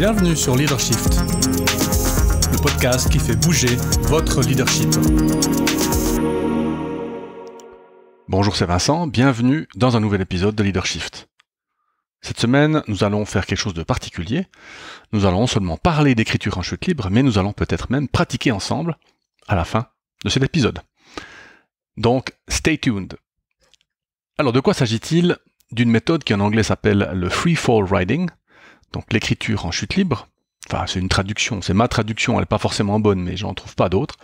Bienvenue sur Leadership, le podcast qui fait bouger votre leadership. Bonjour, c'est Vincent, bienvenue dans un nouvel épisode de Leadership. Cette semaine, nous allons faire quelque chose de particulier. Nous allons seulement parler d'écriture en chute libre, mais nous allons peut-être même pratiquer ensemble à la fin de cet épisode. Donc, stay tuned. Alors, de quoi s'agit-il D'une méthode qui en anglais s'appelle le free fall writing, donc l'écriture en chute libre, enfin c'est une traduction, c'est ma traduction, elle n'est pas forcément bonne, mais j'en trouve pas d'autre,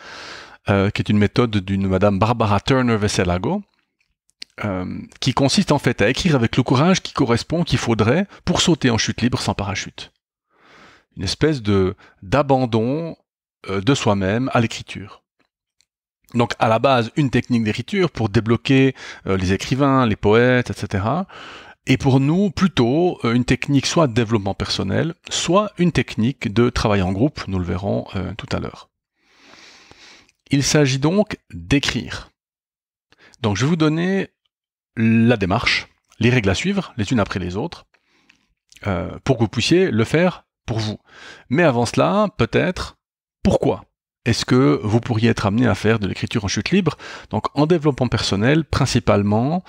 euh, qui est une méthode d'une madame Barbara Turner Veselago, euh, qui consiste en fait à écrire avec le courage qui correspond, qu'il faudrait pour sauter en chute libre sans parachute. Une espèce de d'abandon euh, de soi-même à l'écriture. Donc à la base, une technique d'écriture pour débloquer les écrivains, les poètes, etc. Et pour nous, plutôt euh, une technique soit de développement personnel, soit une technique de travail en groupe, nous le verrons euh, tout à l'heure. Il s'agit donc d'écrire. Donc je vais vous donner la démarche, les règles à suivre, les unes après les autres, euh, pour que vous puissiez le faire pour vous. Mais avant cela, peut-être, pourquoi est-ce que vous pourriez être amené à faire de l'écriture en chute libre, donc en développement personnel principalement,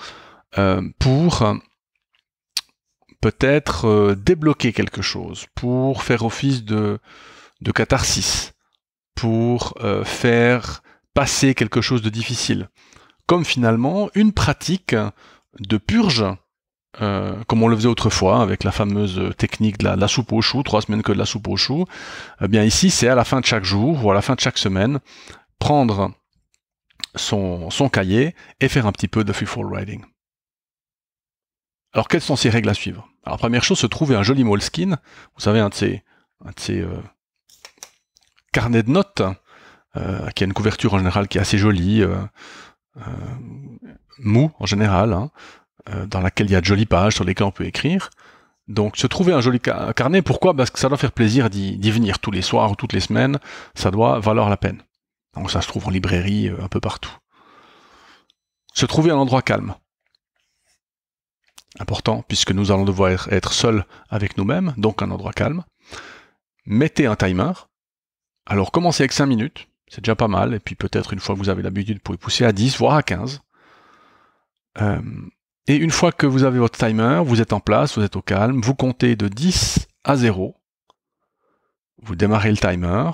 pour peut-être euh, débloquer quelque chose, pour faire office de, de catharsis, pour euh, faire passer quelque chose de difficile. Comme finalement une pratique de purge, euh, comme on le faisait autrefois avec la fameuse technique de la, soupe aux choux, trois semaines que de la soupe aux choux, eh bien ici c'est à la fin de chaque jour ou à la fin de chaque semaine, prendre son, son cahier et faire un petit peu de free fall riding. Alors quelles sont ces règles à suivre Alors première chose, se trouver un joli moleskin, vous savez, un de ces, de ces euh, carnets de notes, euh, qui a une couverture en général qui est assez jolie, euh, mou en général, hein, dans laquelle il y a de jolies pages sur lesquelles on peut écrire. Donc se trouver un joli carnet, pourquoi Parce que ça doit faire plaisir d'y venir tous les soirs ou toutes les semaines, ça doit valoir la peine. Donc ça se trouve en librairie, un peu partout. Se trouver un endroit calme important puisque nous allons devoir être seuls avec nous-mêmes, donc un endroit calme. Mettez un timer. Alors commencez avec 5 minutes, c'est déjà pas mal, et puis peut-être une fois que vous avez l'habitude, vous pouvez pousser à 10, voire à 15. Euh, et une fois que vous avez votre timer, vous êtes en place, vous êtes au calme, vous comptez de 10 à 0, vous démarrez le timer,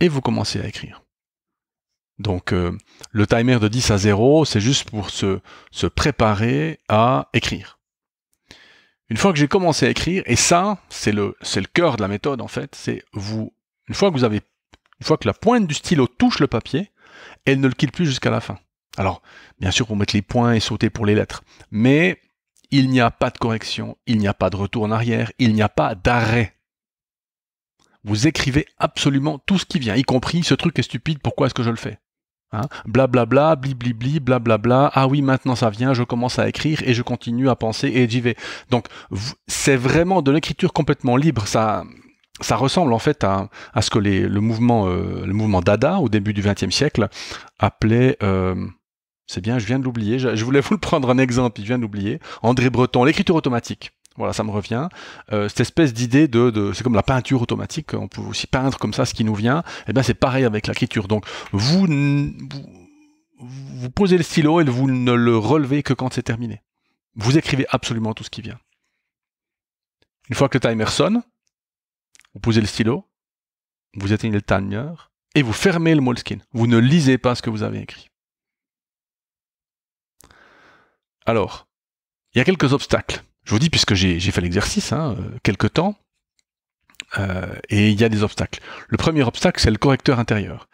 et vous commencez à écrire. Donc euh, le timer de 10 à 0, c'est juste pour se, préparer à écrire. Une fois que j'ai commencé à écrire, et ça, c'est le, c'est le cœur de la méthode en fait, c'est vous, une fois que vous avez, une fois que la pointe du stylo touche le papier, elle ne le quitte plus jusqu'à la fin. Alors, bien sûr, pour mettre les points et sauter pour les lettres, mais il n'y a pas de correction, il n'y a pas de retour en arrière, il n'y a pas d'arrêt. Vous écrivez absolument tout ce qui vient, y compris ce truc est stupide, pourquoi est-ce que je le fais Blablabla, hein, bli bliblibli, blablabla, bla, bla, ah oui, maintenant ça vient, je commence à écrire et je continue à penser et j'y vais. Donc, c'est vraiment de l'écriture complètement libre. Ça, ça ressemble en fait à, à ce que les, le, mouvement, euh, le mouvement Dada, au début du XXe siècle, appelait. Euh, c'est bien, je viens de l'oublier, je, voulais vous le prendre un exemple, je viens d'oublier. André Breton, l'écriture automatique. Voilà, ça me revient. Euh, cette espèce d'idée de, c'est comme la peinture automatique, on peut aussi peindre comme ça ce qui nous vient. Et eh bien c'est pareil avec l'écriture. Donc vous, vous, vous posez le stylo et vous ne le relevez que quand c'est terminé. Vous écrivez absolument tout ce qui vient. Une fois que le timer sonne, vous posez le stylo, vous éteignez le timer et vous fermez le moleskin. Vous ne lisez pas ce que vous avez écrit. Alors, il y a quelques obstacles je vous dis, puisque j'ai fait l'exercice, hein, euh, quelques temps, euh, et il y a des obstacles. Le premier obstacle, c'est le correcteur intérieur.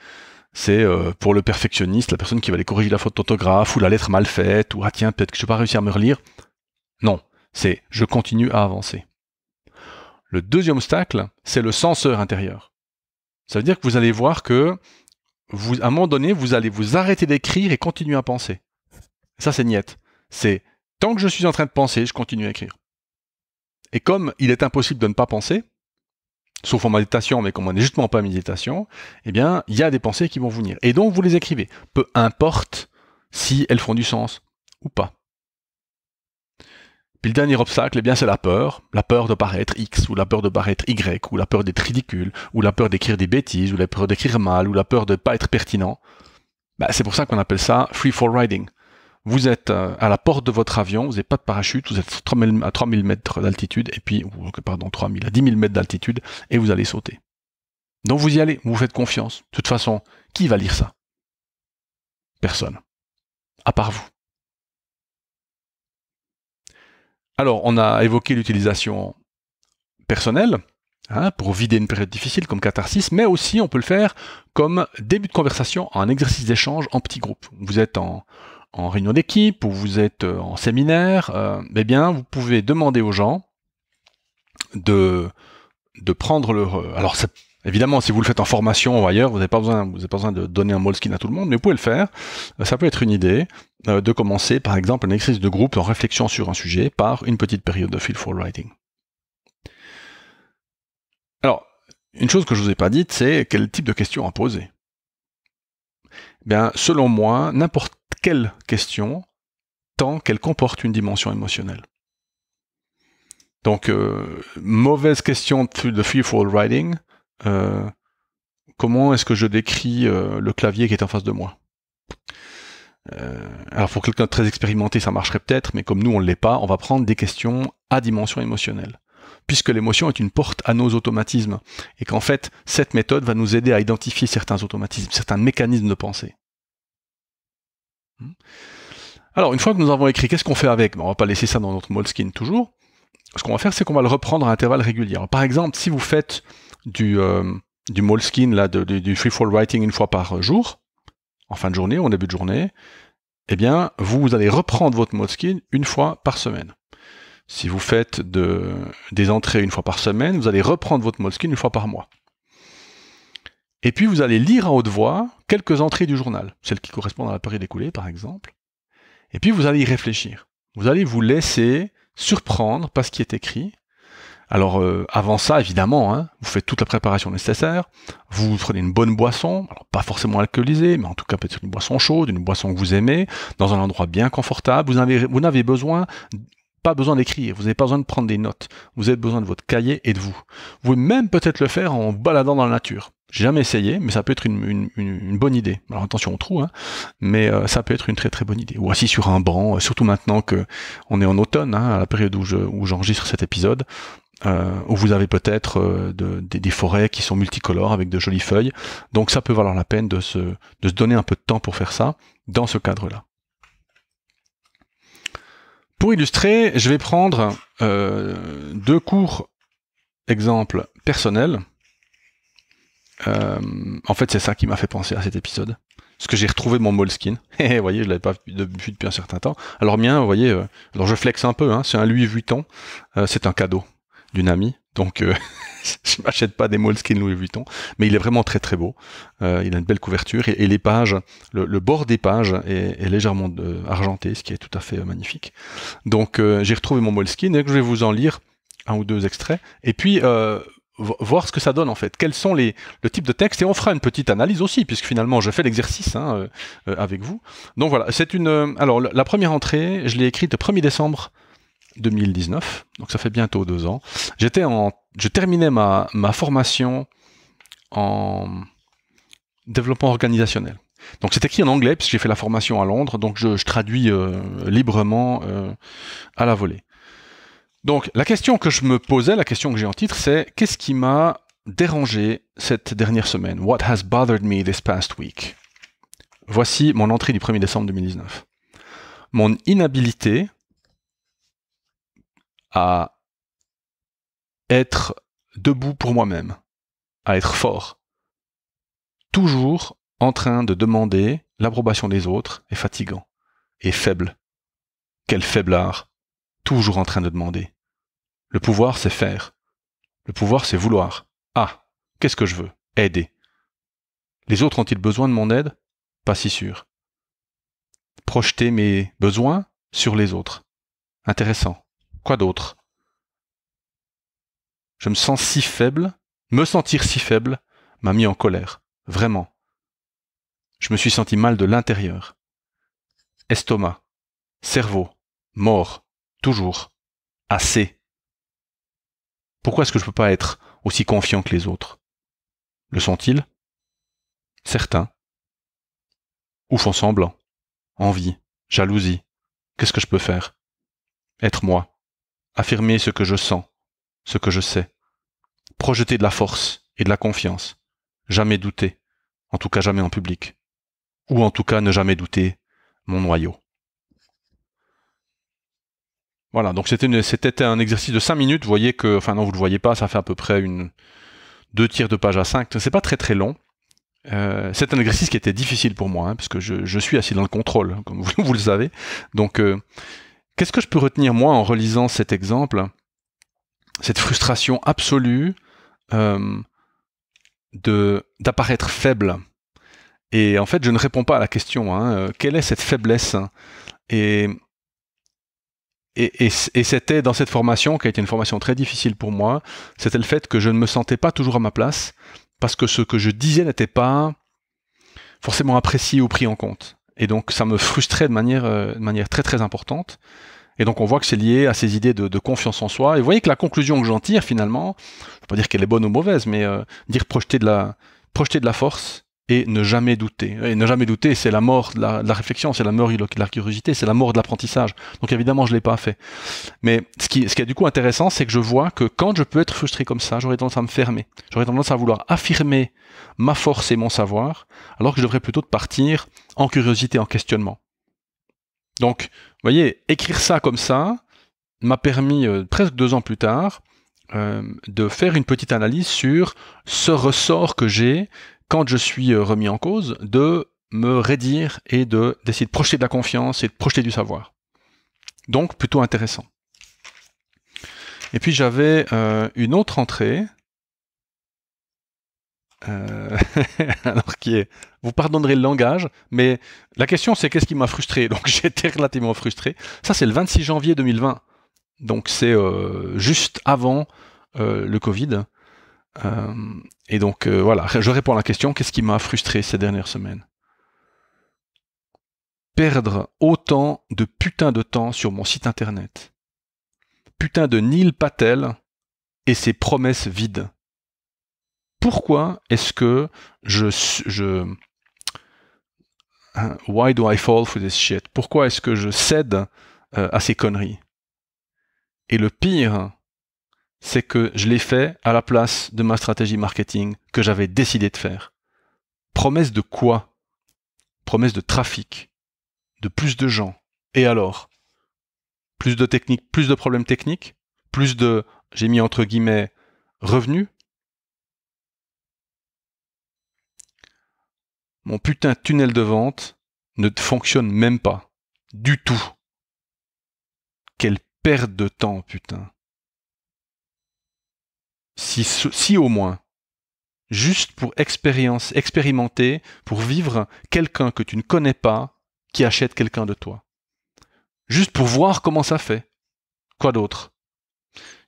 C'est euh, pour le perfectionniste, la personne qui va aller corriger la faute d'autographe, ou la lettre mal faite, ou ah tiens, peut-être que je ne vais pas réussir à me relire. Non, c'est je continue à avancer. Le deuxième obstacle, c'est le censeur intérieur. Ça veut dire que vous allez voir que, vous, à un moment donné, vous allez vous arrêter d'écrire et continuer à penser. Ça, c'est niette. C'est Tant que je suis en train de penser, je continue à écrire. Et comme il est impossible de ne pas penser, sauf en méditation, mais comme on n'est justement pas en méditation, eh bien, il y a des pensées qui vont venir. Et donc, vous les écrivez, peu importe si elles font du sens ou pas. Puis le dernier obstacle, eh bien, c'est la peur. La peur de paraître X, ou la peur de paraître Y, ou la peur d'être ridicule, ou la peur d'écrire des bêtises, ou la peur d'écrire mal, ou la peur de ne pas être pertinent. Bah, c'est pour ça qu'on appelle ça free for riding. Vous êtes euh, à la porte de votre avion, vous n'avez pas de parachute, vous êtes à 3000 mètres d'altitude, et puis, pardon, 3000, à 10 000 mètres d'altitude, et vous allez sauter. Donc vous y allez, vous faites confiance. De toute façon, qui va lire ça Personne. À part vous. Alors, on a évoqué l'utilisation personnelle, hein, pour vider une période difficile comme catharsis, mais aussi on peut le faire comme début de conversation, en exercice d'échange en petit groupe. Vous êtes en, en réunion d'équipe ou vous êtes euh, en séminaire, euh, eh bien, vous pouvez demander aux gens de, de prendre leur. Alors, évidemment, si vous le faites en formation ou ailleurs, vous n'avez pas besoin, besoin de donner un moleskin à tout le monde, mais vous pouvez le faire. Euh, ça peut être une idée de commencer, par exemple, un exercice de groupe en réflexion sur un sujet par une petite période de feel for writing. Alors, une chose que je vous ai pas dite, c'est quel type de questions à poser bien, selon moi, n'importe quelle question, tant qu'elle comporte une dimension émotionnelle. Donc, euh, mauvaise question de freefall writing. Euh, comment est-ce que je décris euh, le clavier qui est en face de moi Alors, pour quelqu'un de très expérimenté, ça marcherait peut-être, mais comme nous, on ne l'est pas, on va prendre des questions à dimension émotionnelle puisque l'émotion est une porte à nos automatismes, et qu'en fait, cette méthode va nous aider à identifier certains automatismes, certains mécanismes de pensée. Hmm. Alors, une fois que nous avons écrit, qu'est-ce qu'on fait avec On On va pas laisser ça dans notre Moleskine toujours. Ce qu'on va faire, c'est qu'on va le reprendre à intervalles réguliers. par exemple, si vous faites du, euh, du Moleskine, là, du, free fall writing une fois par jour, en fin de journée ou en début de journée, eh bien, vous allez reprendre votre Moleskine une fois par semaine. Si vous faites des entrées une fois par semaine, vous allez reprendre votre Moleskine une fois par mois. Et puis vous allez lire à haute voix quelques entrées du journal, celles qui correspondent à la période écoulée par exemple. Et puis vous allez y réfléchir. Vous allez vous laisser surprendre par ce qui est écrit. Alors euh, avant ça, évidemment, hein, vous faites toute la préparation nécessaire, vous prenez une bonne boisson, pas forcément alcoolisée, mais en tout cas peut-être une boisson chaude, une boisson que vous aimez, dans un endroit bien confortable. Vous n'avez besoin pas besoin d'écrire, vous n'avez pas besoin de prendre des notes, vous avez besoin de votre cahier et de vous. Vous pouvez même peut-être le faire en baladant dans la nature. J'ai jamais essayé, mais ça peut être une, bonne idée. Alors attention au trou, hein, mais euh, ça peut être une très très bonne idée. Ou assis sur un banc, euh, surtout maintenant que on est en automne, hein, à la période où j'enregistre cet épisode, euh, où vous avez peut-être des, des, forêts qui sont multicolores avec de jolies feuilles. Donc ça peut valoir la peine de se, de se donner un peu de temps pour faire ça dans ce cadre-là. Pour illustrer, je vais prendre euh, deux courts exemples personnels. Euh, en fait, c'est ça qui m'a fait penser à cet épisode. Parce que j'ai retrouvé mon Moleskine. Eh, vous voyez, je ne l'avais pas vu depuis, un certain temps. Alors mien, vous voyez, euh, alors je flexe un peu, hein, c'est un Louis Vuitton. c'est un cadeau d'une amie. Donc, je euh, je m'achète pas des Moleskine Louis Vuitton, mais il est vraiment très très beau. Euh, il a une belle couverture et, les pages, le, bord des pages est, légèrement euh, argenté, ce qui est tout à fait magnifique. Donc, j'ai retrouvé mon Moleskine et je vais vous en lire un ou deux extraits. Et puis, voir ce que ça donne en fait, quels sont les, le de texte, et on fera une petite analyse aussi, puisque finalement je fais l'exercice hein, avec vous. Donc voilà, c'est une... alors la première entrée, je l'ai écrite le 1er décembre 2019, donc ça fait bientôt deux ans. J'étais en, je terminais ma, formation en développement organisationnel. Donc c'est écrit en anglais puisque j'ai fait la formation à Londres, donc je, traduis euh, librement euh, à la volée. Donc la question que je me posais, la question que j'ai en titre, c'est qu'est-ce qui m'a dérangé cette dernière semaine What has bothered me this past week Voici mon entrée du 1er décembre 2019. Mon inhabilité à être debout pour moi-même, à être fort, toujours en train de demander l'approbation des autres est fatigant et faible. Quel faible art, toujours en train de demander. Le pouvoir, c'est faire. Le pouvoir, c'est vouloir. Ah, qu'est-ce que je veux Aider. Les autres ont-ils besoin de mon aide Pas si sûr. Projeter mes besoins sur les autres. Intéressant. Quoi d'autre Je me sens si faible, me sentir si faible m'a mis en colère, vraiment. Je me suis senti mal de l'intérieur. Estomac, cerveau, mort, toujours, assez. Pourquoi est-ce que je ne peux pas être aussi confiant que les autres Le sont-ils Certains. Ou font semblant. Envie, jalousie. Qu'est-ce que je peux faire Être moi affirmer ce que je sens, ce que je sais, projeter de la force et de la confiance, jamais douter, en tout cas jamais en public, ou en tout cas ne jamais douter mon noyau. Voilà, donc c'était un exercice de 5 minutes, vous voyez que, enfin non, vous ne le voyez pas, ça fait à peu près une deux tiers de page à 5, c'est pas très très long. Euh, c'est un exercice qui était difficile pour moi, hein, parce que je, suis assis dans le contrôle, hein, comme vous, le savez. Donc euh, Qu'est-ce que je peux retenir, moi, en relisant cet exemple Cette frustration absolue euh, d'apparaître faible. Et en fait, je ne réponds pas à la question. Hein, euh, quelle est cette faiblesse et, et, et c'était dans cette formation, qui a été une formation très difficile pour moi, c'était le fait que je ne me sentais pas toujours à ma place, parce que ce que je disais n'était pas forcément apprécié ou pris en compte. Et donc ça me frustrait de manière, euh, de manière très très importante. Et donc on voit que c'est lié à ces idées de, confiance en soi. Et vous voyez que la conclusion que j'en tire finalement, je ne pas dire qu'elle est bonne ou mauvaise, mais euh, dire projeter de la projeter de la force, et ne jamais douter. Et ne jamais douter, c'est la mort de la, réflexion, c'est la mort de la curiosité, c'est la mort de l'apprentissage. Donc évidemment, je ne l'ai pas fait. Mais ce qui, ce qui est du coup intéressant, c'est que je vois que quand je peux être frustré comme ça, j'aurais tendance à me fermer. J'aurais tendance à vouloir affirmer ma force et mon savoir, alors que je devrais plutôt partir en curiosité, en questionnement. Donc, vous voyez, écrire ça comme ça m'a permis, euh, presque deux ans plus tard, euh, de faire une petite analyse sur ce ressort que j'ai quand je suis euh, remis en cause, de me redire et de d'essayer de projeter de la confiance et de projeter du savoir. Donc plutôt intéressant. Et puis j'avais euh, une autre entrée, euh, alors qui est, vous pardonnerez le langage, mais la question c'est qu'est-ce qui m'a frustré. Donc j'étais relativement frustré. Ça c'est le 26 janvier 2020, donc c'est juste avant le Covid. Euh, et donc euh, voilà, je réponds à la question, qu'est-ce qui m'a frustré ces dernières semaines Perdre autant de putain de temps sur mon site internet. Putain de Neil Patel et ses promesses vides. Pourquoi est-ce que je, hein, Why do I fall for this shit Pourquoi est-ce que je cède euh, à ces conneries Et le pire, c'est que je l'ai fait à la place de ma stratégie marketing que j'avais décidé de faire. Promesse de quoi Promesse de trafic, de plus de gens. Et alors Plus de techniques, plus de problèmes techniques, plus de, j'ai mis entre guillemets, revenus Mon putain tunnel de vente ne fonctionne même pas. Du tout. Quelle perte de temps, putain si, si au moins, juste pour expérience, expérimenter, pour vivre quelqu'un que tu ne connais pas qui achète quelqu'un de toi. Juste pour voir comment ça fait. Quoi d'autre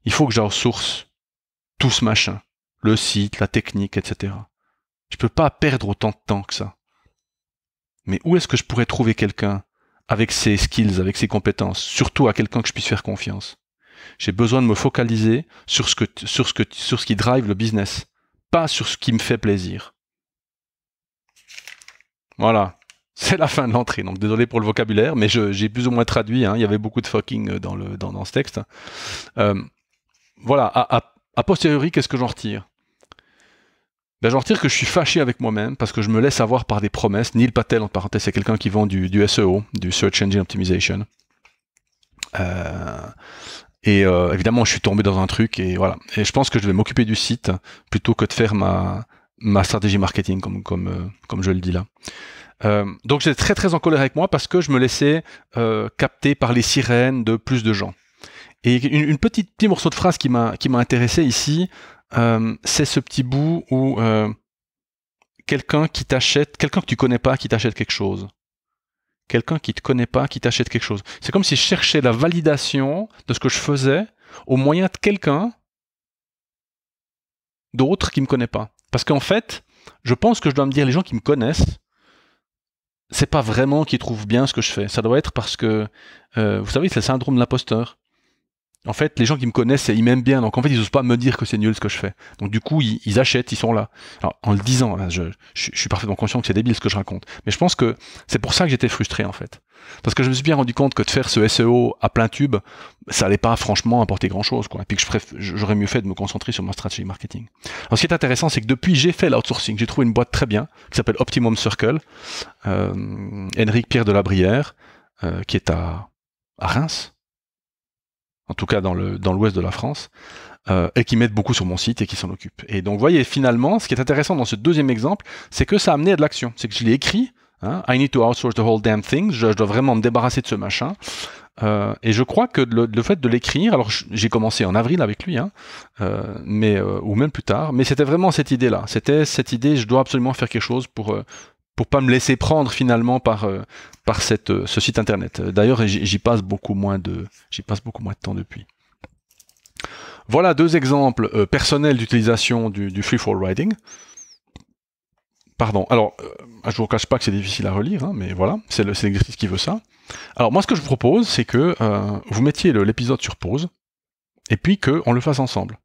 Il faut que j'en source tout ce machin, le site, la technique, etc. Je ne peux pas perdre autant de temps que ça. Mais où est-ce que je pourrais trouver quelqu'un avec ses skills, avec ses compétences, surtout à quelqu'un que je puisse faire confiance j'ai besoin de me focaliser sur ce, que, sur, ce sur ce qui drive le business, pas sur ce qui me fait plaisir. Voilà. C'est la fin de l'entrée. Donc désolé pour le vocabulaire, mais j'ai plus ou moins traduit. Hein. Il y avait beaucoup de fucking euh, dans, le, dans, ce texte. Euh, voilà. À, a posteriori, qu'est-ce que j'en retire ben, J'en retire que je suis fâché avec moi-même parce que je me laisse avoir par des promesses. Neil Patel, en parenthèse, c'est quelqu'un qui vend du, du, SEO, du Search Engine Optimization. Euh, et euh, évidemment, je suis tombé dans un truc et voilà. Et je pense que je vais m'occuper du site plutôt que de faire ma, stratégie marketing, euh, comme, je le dis là. Euh, donc j'étais très très en colère avec moi parce que je me laissais capter par les sirènes de plus de gens. Et une, petite petit morceau de phrase qui m'a qui m'a intéressé ici, c'est ce petit bout où quelqu'un qui t'achète, quelqu'un que tu connais pas, qui t'achète quelque chose quelqu'un qui ne te connaît pas, qui t'achète quelque chose. C'est comme si je cherchais la validation de ce que je faisais au moyen de quelqu'un d'autre qui ne me connaît pas. Parce qu'en fait, je pense que je dois me dire les gens qui me connaissent, c'est pas vraiment qu'ils trouvent bien ce que je fais. Ça doit être parce que, euh, vous savez, c'est le syndrome de l'imposteur en fait, les gens qui me connaissent, ils m'aiment bien. Donc, en fait, ils n'osent pas me dire que c'est nul ce que je fais. Donc, du coup, ils, achètent, ils sont là. Alors, en le disant, je, suis parfaitement conscient que c'est débile ce que je raconte. Mais je pense que c'est pour ça que j'étais frustré, en fait. Parce que je me suis bien rendu compte que de faire ce SEO à plein tube, ça n'allait pas franchement apporter grand-chose. Et puis que j'aurais mieux fait de me concentrer sur ma stratégie marketing. Alors, ce qui est intéressant, c'est que depuis, j'ai fait l'outsourcing. J'ai trouvé une boîte très bien qui s'appelle Optimum Circle. Euh, Pierre de la qui est à Reims en tout cas dans l'ouest de la France, euh, et qui mettent beaucoup sur mon site et qui s'en occupent. Et donc, vous voyez, finalement, ce qui est intéressant dans ce deuxième exemple, c'est que ça a amené à de l'action. C'est que je l'ai écrit. Hein, I need to outsource the whole damn thing. Je, dois vraiment me débarrasser de ce machin. Euh, et je crois que le, fait de l'écrire, alors j'ai commencé en avril avec lui, hein, euh, mais ou même plus tard, mais c'était vraiment cette idée-là. C'était cette idée, je dois absolument faire quelque chose pour pour pas me laisser prendre finalement par euh, par cette euh, ce site internet. D'ailleurs, j'y passe beaucoup moins de j'y passe beaucoup moins de temps depuis. Voilà deux exemples euh, personnels d'utilisation du, free for riding. Pardon. Alors, je vous cache pas que c'est difficile à relire, hein, mais voilà, c'est l'exercice qui veut ça. Alors moi, ce que je vous propose, c'est que vous mettiez l'épisode sur pause et puis qu'on le fasse ensemble.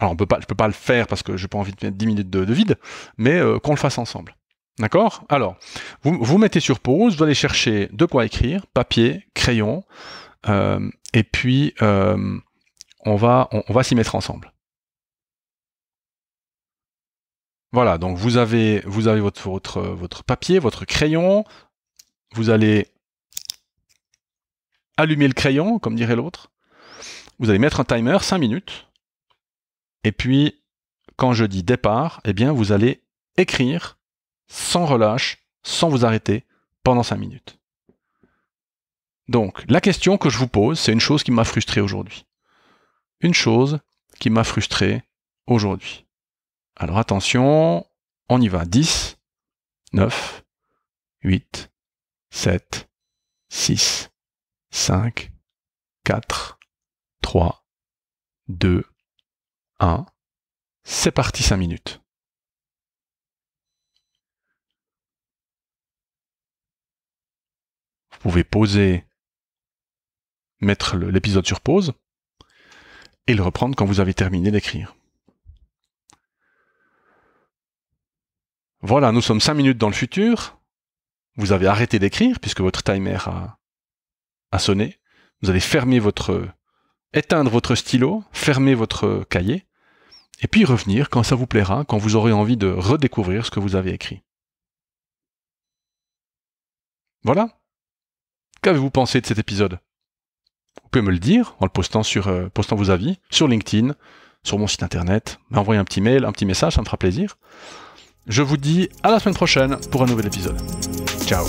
Alors, on peut je peux pas le faire parce que j'ai pas envie de mettre 10 minutes de vide, mais qu'on le fasse ensemble. D'accord Alors, vous, vous mettez sur pause, vous allez chercher de quoi écrire, papier, crayon, euh, et puis euh, on va, on, va s'y mettre ensemble. Voilà, donc vous avez, vous avez votre, votre, votre papier, votre crayon, vous allez allumer le crayon, comme dirait l'autre, vous allez mettre un timer, 5 minutes, et puis quand je dis départ, eh bien vous allez écrire sans relâche, sans vous arrêter, pendant 5 minutes. Donc, la question que je vous pose, c'est une chose qui m'a frustré aujourd'hui. Une chose qui m'a frustré aujourd'hui. Alors attention, on y va. 10, 9, 8, 7, 6, 5, 4, 3, 2, 1. C'est parti 5 minutes. Vous pouvez poser, mettre l'épisode sur pause et le reprendre quand vous avez terminé d'écrire. Voilà, nous sommes 5 minutes dans le futur. Vous avez arrêté d'écrire puisque votre timer a, a sonné. Vous allez fermer votre, éteindre votre stylo, fermer votre cahier et puis revenir quand ça vous plaira, quand vous aurez envie de redécouvrir ce que vous avez écrit. Voilà, Qu'avez-vous pensé de cet épisode Vous pouvez me le dire en le postant sur euh, postant vos avis sur LinkedIn, sur mon site internet, m'envoyer un petit mail, un petit message, ça me fera plaisir. Je vous dis à la semaine prochaine pour un nouvel épisode. Ciao